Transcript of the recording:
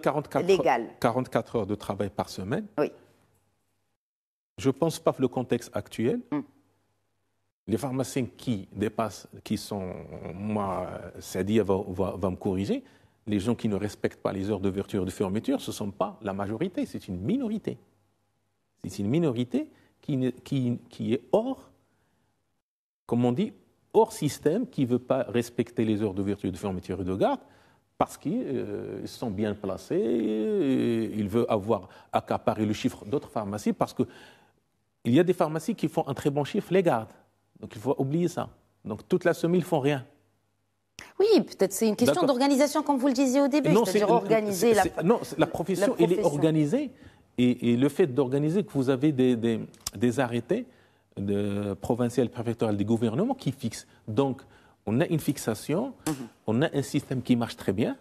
44, heures de travail par semaine. Je Je pense pas que le contexte actuel, mm. les pharmaciens qui dépassent, qui sont, moi, c'est-à-dire, va, me corriger, les gens qui ne respectent pas les heures d'ouverture et de fermeture, ce ne sont pas la majorité, c'est une minorité. C'est une minorité qui, est hors, comme on dit, hors système, qui ne veut pas respecter les heures d'ouverture de fermeture et de garde, parce qu'ils euh, sont bien placés, il veut avoir accaparé le chiffre d'autres pharmacies, parce qu'il y a des pharmacies qui font un très bon chiffre, les gardent. Donc il faut oublier ça. Donc toute la semaine, ils ne font rien. Oui, peut-être c'est une question d'organisation, comme vous le disiez au début, cest dire organiser la, non, la profession, Elle est organisée. Et, le fait d'organiser, que vous avez des, des arrêtés de, provinciaux, préfectoraux, des gouvernements qui fixent. Donc, on a une fixation, mhm. on a un système qui marche très bien,